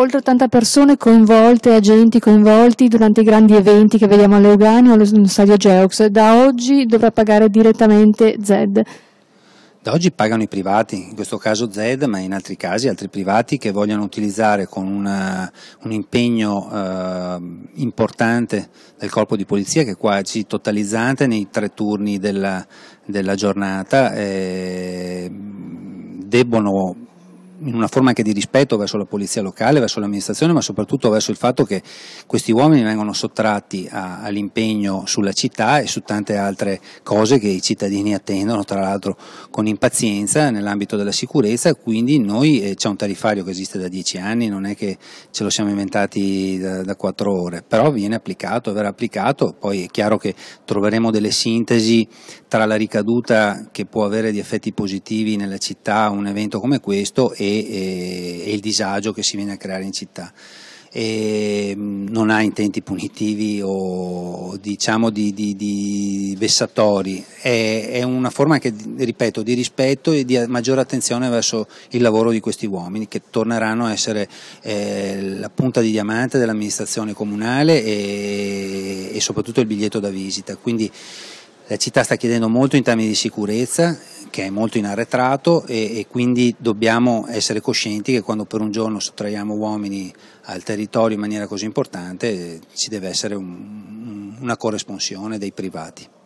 oltre 80 persone coinvolte, agenti coinvolti durante i grandi eventi che vediamo a o allo stadio Geox. Da oggi dovrà pagare direttamente ZED. Da oggi pagano i privati, in questo caso ZED, ma in altri casi altri privati che vogliono utilizzare con una, eh, un impegno eh, importante del corpo di polizia che è quasi totalizzante nei tre turni della, della giornata, eh, debbono in una forma anche di rispetto verso la polizia locale, verso l'amministrazione, ma soprattutto verso il fatto che questi uomini vengono sottratti a, all'impegno sulla città e su tante altre cose che i cittadini attendono, tra l'altro con impazienza nell'ambito della sicurezza, quindi noi eh, c'è un tarifario che esiste da dieci anni, non è che ce lo siamo inventati da quattro ore, però viene applicato, verrà applicato, poi è chiaro che troveremo delle sintesi tra la ricaduta che può avere di effetti positivi nella città un evento come questo e e, e il disagio che si viene a creare in città e mm, non ha intenti punitivi o diciamo di, di, di vessatori, è, è, una forma anche, ripeto, di rispetto e di maggiore attenzione verso il lavoro di questi uomini che torneranno a essere eh, la punta di diamante dell'amministrazione comunale e, e soprattutto il biglietto da visita. Quindi la città sta chiedendo molto in termini di sicurezza che è molto in arretrato e, e, quindi dobbiamo essere coscienti che quando per un giorno sottraiamo uomini al territorio in maniera così importante eh, ci deve essere una dei privati.